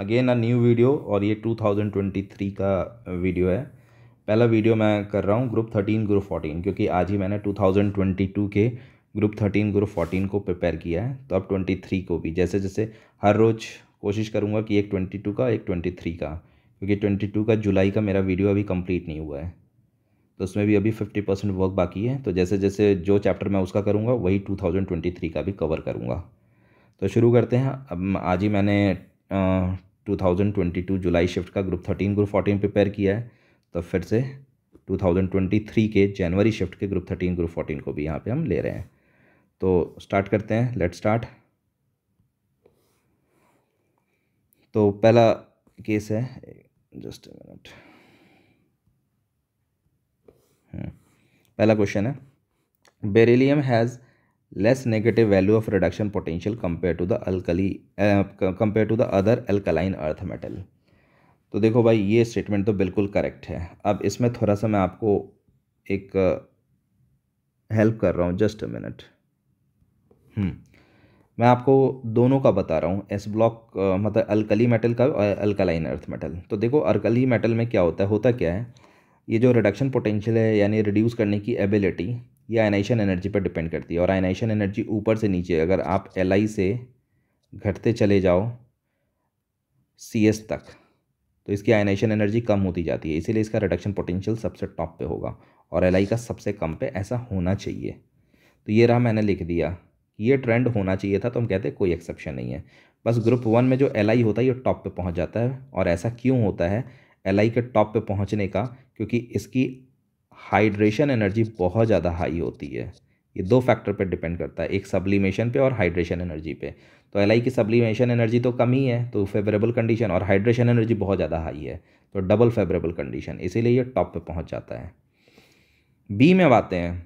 again a new video और ये 2023 का वीडियो है पहला वीडियो मैं कर रहा हूँ ग्रुप थर्टीन ग्रुप फोर्टीन क्योंकि आज ही मैंने 2022 के ग्रुप थर्टीन ग्रुप फोर्टीन को प्रिपेयर किया है तो अब ट्वेंटी थ्री को भी जैसे जैसे हर रोज़ कोशिश करूँगा कि एक ट्वेंटी टू का एक ट्वेंटी थ्री का क्योंकि ट्वेंटी टू का जुलाई का मेरा वीडियो अभी कंप्लीट नहीं हुआ है तो उसमें भी अभी फिफ्टी परसेंट वर्क बाकी है तो जैसे जैसे जो चैप्टर मैं उसका करूँगा वही टू थाउजेंड ट्वेंटी थ्री का भी कवर करूँगा तो शुरू करते हैं अब आज ही मैंने 2022 जुलाई शिफ्ट का group thirteen group fourteen prepare किया है तो फिर से 2023 के जनवरी शिफ्ट के ग्रुप थर्टीन ग्रुप फोर्टीन को भी यहाँ पे हम ले रहे हैं तो स्टार्ट करते हैं लेट स्टार्ट तो पहला केस है जस्ट हम्म, मिनट पहला क्वेश्चन है beryllium has less negative value of reduction potential compared to the alkali uh, compared to the other alkaline earth metal तो देखो भाई ये स्टेटमेंट तो बिल्कुल करेक्ट है अब इसमें थोड़ा सा मैं आपको एक हेल्प uh, कर रहा हूँ जस्ट अ मिनट मैं आपको दोनों का बता रहा हूँ एस ब्लॉक uh, मतलब अल्कली मेटल का और अल्कलाइन अर्थ मेटल तो देखो अल्कली मेटल में क्या होता है होता क्या है ये जो रिडक्शन पोटेंशियल है यानी रिड्यूस करने की एबिलिटी ये आयनाइशन एनर्जी पर डिपेंड करती है और आयनाइशन एनर्जी ऊपर से नीचे अगर आप एल से घटते चले जाओ सी तक तो इसकी आयनाइशन एनर्जी कम होती जाती है इसीलिए इसका रिडक्शन पोटेंशियल सबसे टॉप पे होगा और एल का सबसे कम पे ऐसा होना चाहिए तो ये रहा मैंने लिख दिया ये ट्रेंड होना चाहिए था तो हम कहते कोई एक्सेप्शन नहीं है बस ग्रुप वन में जो एल होता है ये टॉप पे पहुंच जाता है और ऐसा क्यों होता है एल के टॉप पे पहुंचने का क्योंकि इसकी हाइड्रेशन एनर्जी बहुत ज़्यादा हाई होती है ये दो फैक्टर पे डिपेंड करता है एक सब्लिमेशन पे और हाइड्रेशन एनर्जी पे तो एल की सब्लिमेशन एनर्जी तो कम ही है तो फेवरेबल कंडीशन और हाइड्रेशन एनर्जी बहुत ज़्यादा हाई है तो डबल फेवरेबल कंडीशन इसीलिए ये टॉप पे पहुंच जाता है बी में आते हैं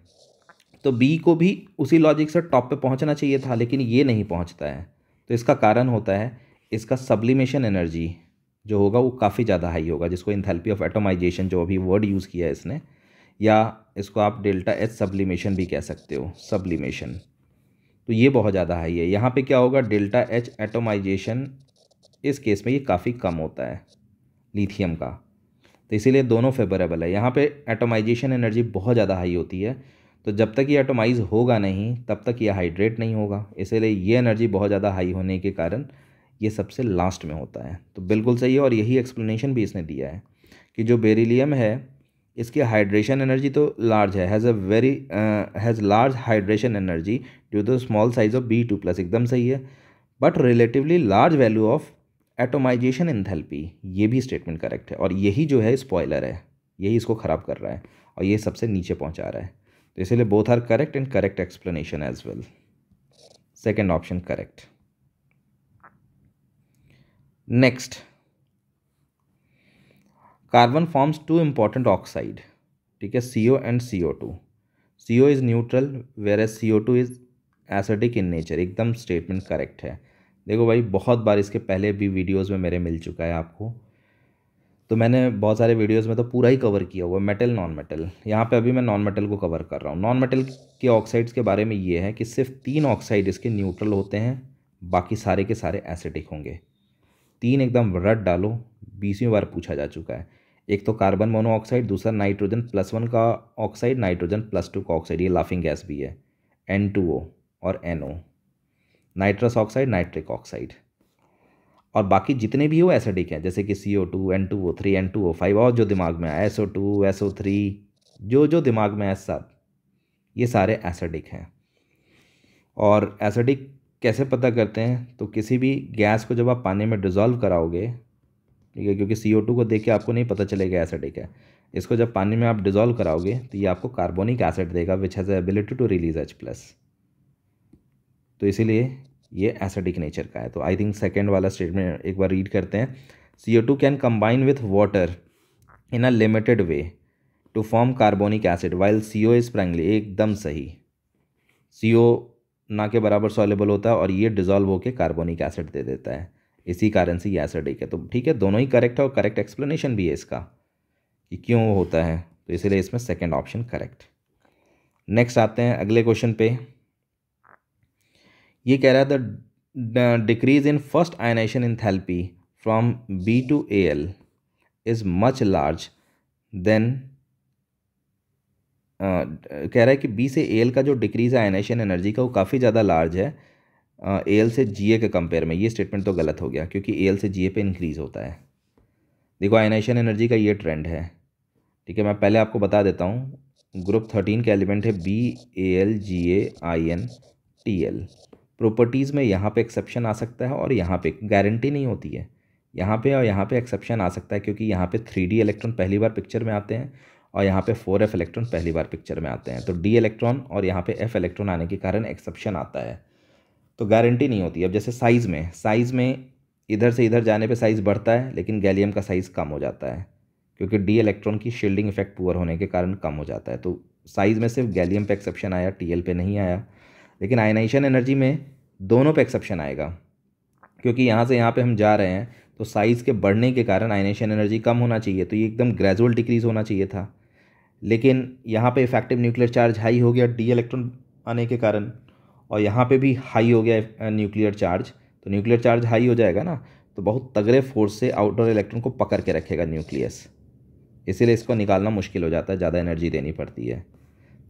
तो बी को भी उसी लॉजिक से टॉप पे पहुंचना चाहिए था लेकिन ये नहीं पहुंचता है तो इसका कारण होता है इसका सब्लिमेशन एनर्जी जो होगा वो काफ़ी ज़्यादा हाई होगा जिसको इंथेल्पी ऑफ एटोमाइजेशन जो अभी वर्ड यूज़ किया है इसने या इसको आप डेल्टा एच सब्लिमेशन भी कह सकते हो सब्लिमेशन तो ये बहुत ज़्यादा हाई है यहाँ पे क्या होगा डेल्टा एच एटोमाइजेशन इस केस में ये काफ़ी कम होता है लिथियम का तो इसीलिए दोनों फेवरेबल है यहाँ पे एटोमाइजेशन एनर्जी बहुत ज़्यादा हाई होती है तो जब तक ये एटोमाइज होगा नहीं तब तक ये हाइड्रेट नहीं होगा इसीलिए ये एनर्जी बहुत ज़्यादा हाई होने के कारण ये सबसे लास्ट में होता है तो बिल्कुल सही है और यही एक्सप्लेनेशन भी इसने दिया है कि जो बेरीलीम है इसकी हाइड्रेशन एनर्जी तो लार्ज है has a very has large hydration energy due to small size of B two plus एकदम सही है but relatively large value of atomisation enthalpy ये भी स्टेटमेंट करेक्ट है और यही जो है स्पॉयलर है यही इसको ख़राब कर रहा है और ये सबसे नीचे पहुँचा रहा है तो इसीलिए both are correct and correct explanation as well second option correct next carbon forms two important oxide ठीक है C O and C O two C O is neutral whereas C O two is acidic in nature एकदम statement correct है देखो भाई बहुत बार इसके पहले भी वीडियोज़ में मेरे मिल चुका है आपको तो मैंने बहुत सारे वीडियोज़ में तो पूरा ही कवर किया हुआ है मेटल नॉन मेटल यहाँ पे अभी मैं नॉन मेटल को कवर कर रहा हूँ नॉन मेटल के ऑक्साइड्स के बारे में ये है कि सिर्फ तीन ऑक्साइड इसके न्यूट्रल होते हैं बाकी सारे के सारे एसिडिक होंगे तीन एकदम रट डालो बीसवीं बार पूछा जा चुका है एक तो कार्बन मोनोऑक्साइड दूसरा नाइट्रोजन प्लस वन का ऑक्साइड नाइट्रोजन प्लस टू का ऑक्साइड ये लाफिंग गैस भी है एन टू ओ और N O nitrous oxide nitric oxide और बाकी जितने भी हो एसिडिक हैं जैसे कि C O two N two O three N two O five और जो दिमाग में आए S O two S O three जो जो दिमाग में है सब ये सारे एसिडिक हैं और एसिडिक कैसे पता करते हैं तो किसी भी गैस को जब आप पानी में डिज़ोल्व कराओगे ठीक है क्योंकि सी को देख के आपको नहीं पता चलेगा एसिडिक है इसको जब पानी में आप डिज़ोल्व कराओगे तो ये आपको कार्बोनिक एसिड देगा which has ability to release H plus तो इसीलिए ये एसिडिक नेचर का है तो आई थिंक सेकेंड वाला स्टेटमेंट एक बार रीड करते हैं C O two can combine with water in a limited way to form carbonic acid while C O is primarily एकदम सही सी ओ ना के बराबर सॉलेबल होता है और ये डिज़ोल्व होकर कार्बोनिक एसिड दे देता है इसी कारण से ये एसिडिक है तो ठीक है दोनों ही करेक्ट है और करेक्ट एक्सप्लेनेशन भी है इसका कि क्यों होता है तो इसीलिए इसमें सेकेंड ऑप्शन करेक्ट नेक्स्ट आते हैं अगले क्वेश्चन पे ये कह रहा है the decrease in first ionisation enthalpy from B to A L is much large than कह रहा है कि बी से ए एल का जो डिक्रीज है आइनेशन एनर्जी का वो काफ़ी ज़्यादा लार्ज है ए एल से जी ए के कंपेयर में ये स्टेटमेंट तो गलत हो गया क्योंकि ए एल से जी ए पे इंक्रीज़ होता है देखो आइनाइशन एनर्जी का ये ट्रेंड है ठीक है मैं पहले आपको बता देता हूँ ग्रुप थर्टीन के एलिमेंट है B A L G A I N T L properties में यहाँ पे एक्सेप्शन आ सकता है और यहाँ पे गारंटी नहीं होती है यहाँ पे और यहाँ पे एक्सेप्शन आ सकता है क्योंकि यहाँ पे थ्री डी इलेक्ट्रॉन पहली बार पिक्चर में आते हैं और यहाँ पे फोर एफ इलेक्ट्रॉन पहली बार पिक्चर में आते हैं तो डी इलेक्ट्रॉन और यहाँ पे एफ इलेक्ट्रॉन आने के कारण एक्सेप्शन आता है तो गारंटी नहीं होती अब जैसे साइज़ में साइज़ में इधर से इधर जाने पे साइज़ बढ़ता है लेकिन गैलियम का साइज़ कम हो जाता है क्योंकि डी इलेक्ट्रॉन की शील्डिंग इफेक्ट पुअर होने के कारण कम हो जाता है तो साइज़ में सिर्फ गैलियम पे एक्सेप्शन आया टी पे नहीं आया लेकिन आयनाइशन एनर्जी में दोनों पे एक्सेप्शन आएगा क्योंकि यहाँ से यहाँ पे हम जा रहे हैं तो साइज़ के बढ़ने के कारण आयनाइशन एनर्जी कम होना चाहिए तो ये एकदम ग्रेजुअल डिक्रीज़ होना चाहिए था लेकिन यहाँ पर इफेक्टिव न्यूक्लियर चार्ज हाई हो गया डी इलेक्ट्रॉन आने के कारण और यहाँ पे भी हाई हो गया न्यूक्लियर चार्ज तो न्यूक्लियर चार्ज हाई हो जाएगा ना तो बहुत तगड़े फोर्स से आउटर इलेक्ट्रॉन को पकड़ के रखेगा न्यूक्लियस इसीलिए इसको निकालना मुश्किल हो जाता है ज़्यादा एनर्जी देनी पड़ती है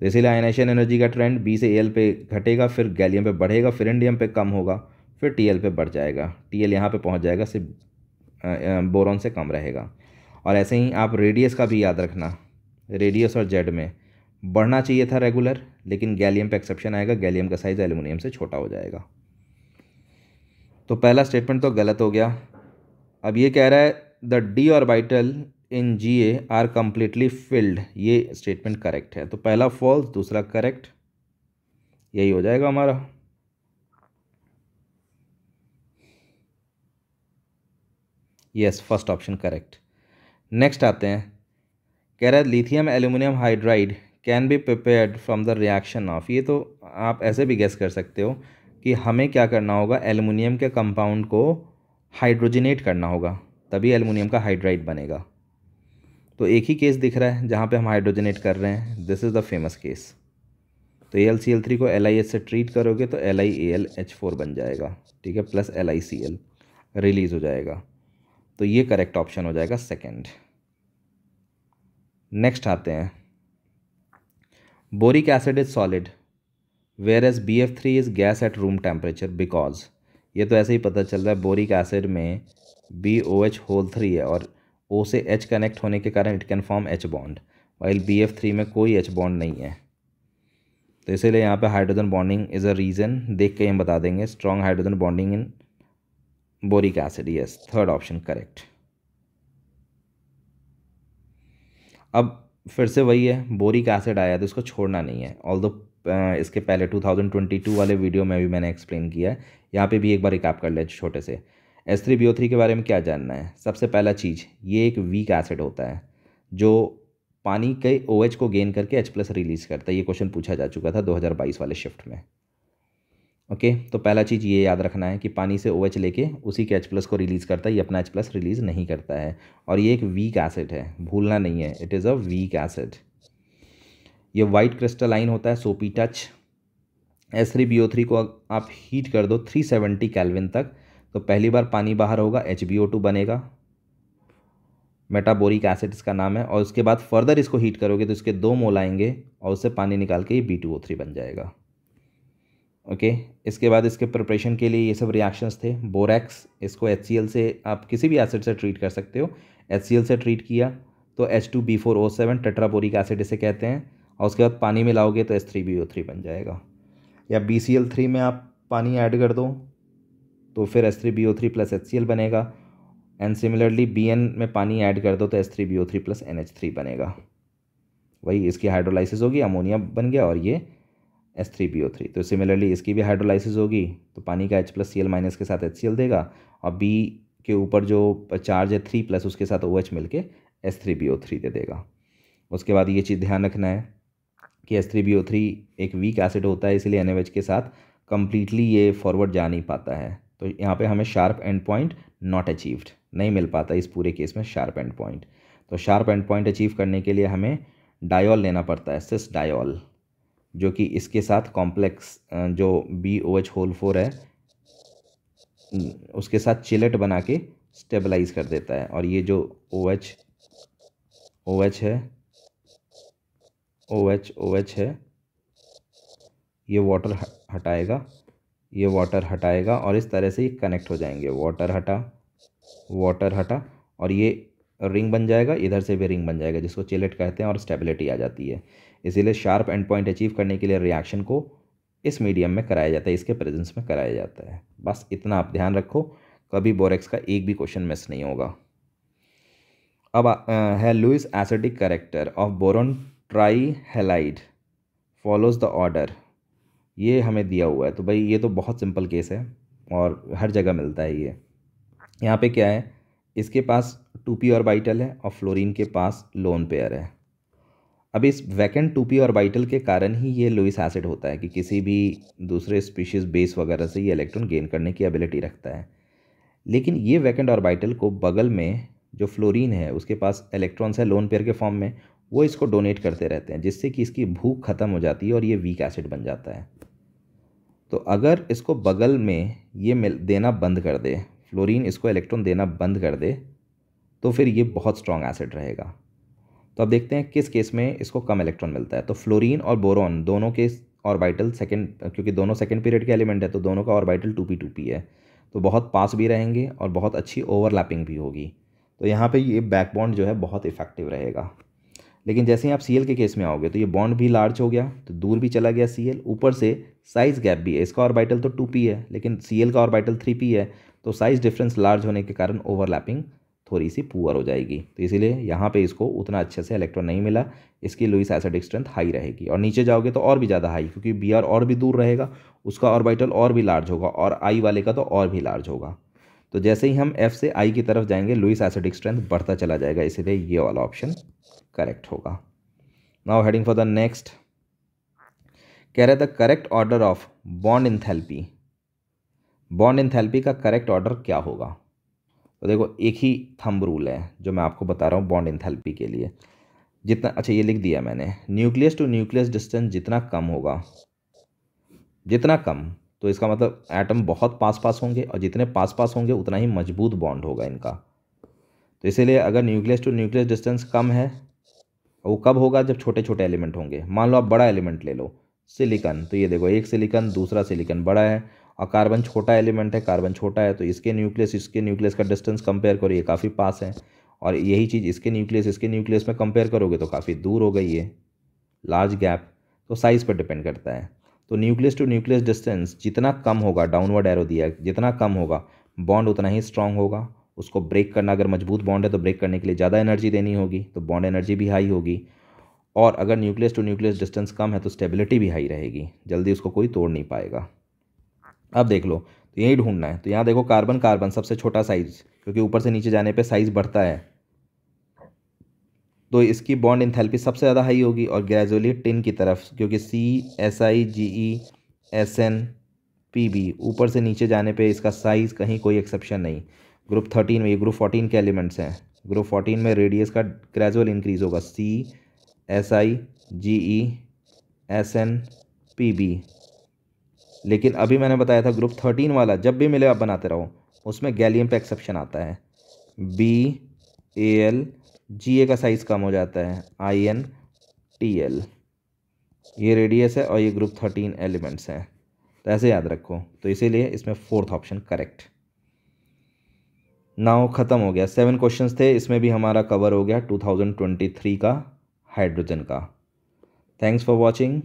तो इसीलिए आयनाइजेशन एनर्जी का ट्रेंड बी से एल पे घटेगा फिर गैलियम पे बढ़ेगा फिर इंडियम पे कम होगा फिर टी एल पे बढ़ जाएगा टी एल यहाँ पर पहुँच जाएगा सिर्फ बोरॉन से कम रहेगा और ऐसे ही आप रेडियस का भी याद रखना रेडियस और जेड में बढ़ना चाहिए था रेगुलर लेकिन गैलियम पे एक्सेप्शन आएगा गैलियम का साइज़ एल्यूमिनियम से छोटा हो जाएगा तो पहला स्टेटमेंट तो गलत हो गया अब ये कह रहा है the D orbital in G A are completely filled ये स्टेटमेंट करेक्ट है तो पहला फॉल्स दूसरा करेक्ट यही हो जाएगा हमारा yes first option correct next आते हैं कह रहा है lithium aluminium hydride can be prepared from the reaction of ये तो आप ऐसे भी गैस कर सकते हो कि हमें क्या करना होगा एलुमिनियम के कंपाउंड को हाइड्रोजनेट करना होगा तभी एलुमिनियम का हाइड्राइड बनेगा तो एक ही केस दिख रहा है जहाँ पे हम हाइड्रोजनेट कर रहे हैं this is the famous case तो एल सी एल थ्री को एल आई एच से ट्रीट करोगे तो L I A L H four बन जाएगा ठीक है plus L I C L release हो जाएगा तो ये करेक्ट ऑप्शन हो जाएगा सेकेंड नेक्स्ट आते हैं boric acid is solid whereas B F three is gas at room temperature because ये तो ऐसे ही पता चल रहा है बोरिक एसिड में B O H whole three है और ओ से एच कनेक्ट होने के कारण it can form H bond while B F three में कोई एच बॉन्ड नहीं है तो इसीलिए यहाँ पर hydrogen bonding is a reason देख के हम बता देंगे strong hydrogen bonding in boric acid yes third option correct अब फिर से वही है बोरिक एसिड आया तो इसको छोड़ना नहीं है ऑल दो इसके पहले 2022 वाले वीडियो में भी मैंने एक्सप्लेन किया है यहाँ पे भी एक बार रिकैप कर ले छोटे से S three B O three के बारे में क्या जानना है सबसे पहला चीज़ ये एक वीक एसिड होता है जो पानी के ओ OH को गेन करके एच प्लस रिलीज़ करता है ये क्वेश्चन पूछा जा चुका था बाईस वाले शिफ्ट में ओके तो पहला चीज़ ये याद रखना है कि पानी से ओ OH लेके उसी के एच प्लस को रिलीज़ करता है ये अपना एच प्लस रिलीज़ नहीं करता है और ये एक वीक एसिड है भूलना नहीं है it is a weak acid ये वाइट क्रिस्टलाइन होता है soapy touch S three B O three को आप हीट कर दो थ्री सेवेंटी कैलविन तक तो पहली बार पानी बाहर होगा एच बी ओ टू बनेगा मेटाबोरिक एसिड इसका नाम है और उसके बाद फर्दर इसको हीट करोगे तो इसके दो मोल आएंगे और उससे पानी निकाल के ये बी टू ओ थ्री बन जाएगा ओके इसके बाद इसके प्रिपरेशन के लिए ये सब रिएक्शंस थे बोरेक्स इसको एच से आप किसी भी एसिड से ट्रीट कर सकते हो एच से ट्रीट किया तो H two B four O seven tetraboric acid इसे कहते हैं और उसके बाद पानी में लाओगे तो S three B O three बन जाएगा या बी सी एल थ्री में आप पानी ऐड कर दो तो फिर S three B O three plus H C L बनेगा एंड सिमिलरली बी एन में पानी ऐड कर दो तो S three B O three plus N H three बनेगा वही इसकी हाइड्रोलाइसिस होगी अमोनिया बन गया और ये S three P O three तो सिमिलरली इसकी भी हाइड्रोलाइसिस होगी तो पानी का H plus C L minus के साथ एच सी एल देगा और बी के ऊपर जो चार्ज है थ्री प्लस उसके साथ ओ एच मिल के S three B O three दे देगा उसके बाद ये चीज़ ध्यान रखना है कि एस थ्री बी ओ थ्री एक वीक एसिड होता है इसलिए एन एच के साथ कम्प्लीटली ये फॉरवर्ड जा नहीं पाता है तो यहाँ पर हमें sharp end point not achieved नहीं मिल पाता इस पूरे केस में शार्प एंड पॉइंट तो शार्प एंड पॉइंट अचीव करने के लिए हमें डायोल लेना पड़ता है सिस डायोल जो कि इसके साथ कॉम्प्लेक्स जो B O H whole four है उसके साथ चिलेट बना के स्टेबलाइज कर देता है और ये जो ओ एच ओ एच है ओ एच ओ एच है ये वाटर हटाएगा ये वाटर हटाएगा और इस तरह से ये कनेक्ट हो जाएंगे वाटर हटा वाटर हटा और ये रिंग बन जाएगा इधर से भी रिंग बन जाएगा जिसको चिलेट कहते हैं और स्टेबिलिटी आ जाती है इसीलिए शार्प एंड पॉइंट अचीव करने के लिए रिएक्शन को इस मीडियम में कराया जाता है इसके प्रेजेंस में कराया जाता है बस इतना आप ध्यान रखो कभी बोरेक्स का एक भी क्वेश्चन मिस नहीं होगा अब आ, है Lewis acidic character of boron trihalide follows the order ये हमें दिया हुआ है तो भाई ये तो बहुत सिंपल केस है और हर जगह मिलता है ये यहाँ पे क्या है इसके पास टू पी और बाइटल है और फ्लोरीन के पास लोन पेयर है अब इस वैकेंट टूपी और बाइटल के कारण ही ये लुइस एसिड होता है कि किसी भी दूसरे स्पीशीज बेस वगैरह से ये इलेक्ट्रॉन गेन करने की एबिलिटी रखता है लेकिन ये वैकेंट और बाइटल को बगल में जो फ्लोरीन है उसके पास इलेक्ट्रॉन्स है लोन पेयर के फॉर्म में वो इसको डोनेट करते रहते हैं जिससे कि इसकी भूख ख़त्म हो जाती है और ये वीक एसिड बन जाता है तो अगर इसको बगल में ये मिल देना बंद कर दे फ्लोरीन इसको इलेक्ट्रॉन देना बंद कर दे तो फिर ये बहुत स्ट्रॉन्ग एसिड रहेगा तो अब देखते हैं किस केस में इसको कम इलेक्ट्रॉन मिलता है तो फ्लोरीन और बोरॉन दोनों के ऑर्बिटल सेकेंड क्योंकि दोनों सेकेंड पीरियड के एलिमेंट है तो दोनों का orbital two P two P है तो बहुत पास भी रहेंगे और बहुत अच्छी ओवरलैपिंग भी होगी तो यहाँ पर ये बैक बॉन्ड जो है बहुत इफेक्टिव रहेगा लेकिन जैसे ही आप सी के केस में आओगे तो ये बॉन्ड भी लार्ज हो गया तो दूर भी चला गया सी ऊपर से साइज़ गैप भी है इसका ऑर्बिटल तो टू है लेकिन सी का ऑर्बिटल थ्री है तो साइज़ डिफरेंस लार्ज होने के कारण ओवरलैपिंग थोड़ी सी पुअर हो जाएगी तो इसीलिए यहाँ पे इसको उतना अच्छे से इलेक्ट्रॉन नहीं मिला इसकी लुइस एसिडिक स्ट्रेंथ हाई रहेगी और नीचे जाओगे तो और भी ज़्यादा हाई क्योंकि बी आर और भी दूर रहेगा उसका ऑर्बिटल और भी लार्ज होगा और आई वाले का तो और भी लार्ज होगा तो जैसे ही हम एफ से आई की तरफ जाएंगे लुइस एसिडिक स्ट्रेंथ बढ़ता चला जाएगा इसीलिए ये वाला ऑप्शन करेक्ट होगा now heading for the next कह रहे the correct order of bond enthalpy bond enthalpy का करेक्ट ऑर्डर क्या होगा तो देखो एक ही थंब रूल है जो मैं आपको बता रहा हूँ बॉन्ड इंथेल्पी के लिए जितना अच्छा ये लिख दिया मैंने न्यूक्लियस टू न्यूक्लियस डिस्टेंस जितना कम होगा जितना कम तो इसका मतलब एटम बहुत पास पास होंगे और जितने पास पास होंगे उतना ही मजबूत बॉन्ड होगा इनका तो इसीलिए अगर न्यूक्लियस टू न्यूक्लियस डिस्टेंस कम है वो कब होगा जब छोटे छोटे एलिमेंट होंगे मान लो आप बड़ा एलिमेंट ले लो सिलिकन तो ये देखो एक सिलिकन दूसरा सिलिकन बड़ा है और कार्बन छोटा एलिमेंट है कार्बन छोटा है तो इसके न्यूक्लियस इसके न्यूक्लियस का डिस्टेंस कंपेयर करो ये काफ़ी पास है और यही चीज़ इसके न्यूक्लियस इसके न्यूक्लियस में कंपेयर करोगे तो काफ़ी दूर हो गई है लार्ज गैप तो साइज़ पर डिपेंड करता है तो न्यूक्लियस टू न्यूक्लियस डिस्टेंस जितना कम होगा डाउनवर्ड एरो दिया जितना कम होगा बॉन्ड उतना ही स्ट्रांग होगा उसको ब्रेक करना अगर मजबूत बॉन्ड है तो ब्रेक करने के लिए ज़्यादा एनर्जी देनी होगी तो बॉन्ड एनर्जी भी हाई होगी और अगर न्यूक्लियस टू न्यूक्लियस डिस्टेंस कम है तो स्टेबिलिटी भी हाई रहेगी जल्दी उसको कोई तोड़ नहीं पाएगा अब देख लो तो यही ढूंढना है तो यहाँ देखो कार्बन कार्बन सबसे छोटा साइज क्योंकि ऊपर से नीचे जाने पे साइज बढ़ता है तो इसकी बॉन्ड इंथेल्पी सबसे ज़्यादा हाई होगी और ग्रेजुअली टिन की तरफ क्योंकि C S I G E S N P B ऊपर से नीचे जाने पे इसका साइज़ कहीं कोई एक्सेप्शन नहीं ग्रुप थर्टीन में ये ग्रुप फोर्टीन के एलिमेंट्स हैं ग्रुप फोर्टीन में रेडियस का ग्रेजुअल इंक्रीज़ होगा C S I G E S N P B लेकिन अभी मैंने बताया था ग्रुप थर्टीन वाला जब भी मिले आप बनाते रहो उसमें गैलियम पे एक्सेप्शन आता है बी ए एल जी ए का साइज़ कम हो जाता है आई एन टी एल ये रेडियस है और ये ग्रुप थर्टीन एलिमेंट्स हैं तो ऐसे याद रखो तो इसीलिए इसमें फोर्थ ऑप्शन करेक्ट नाउ ख़त्म हो गया सेवन क्वेश्चंस थे इसमें भी हमारा कवर हो गया 2023 का हाइड्रोजन का थैंक्स फॉर वॉचिंग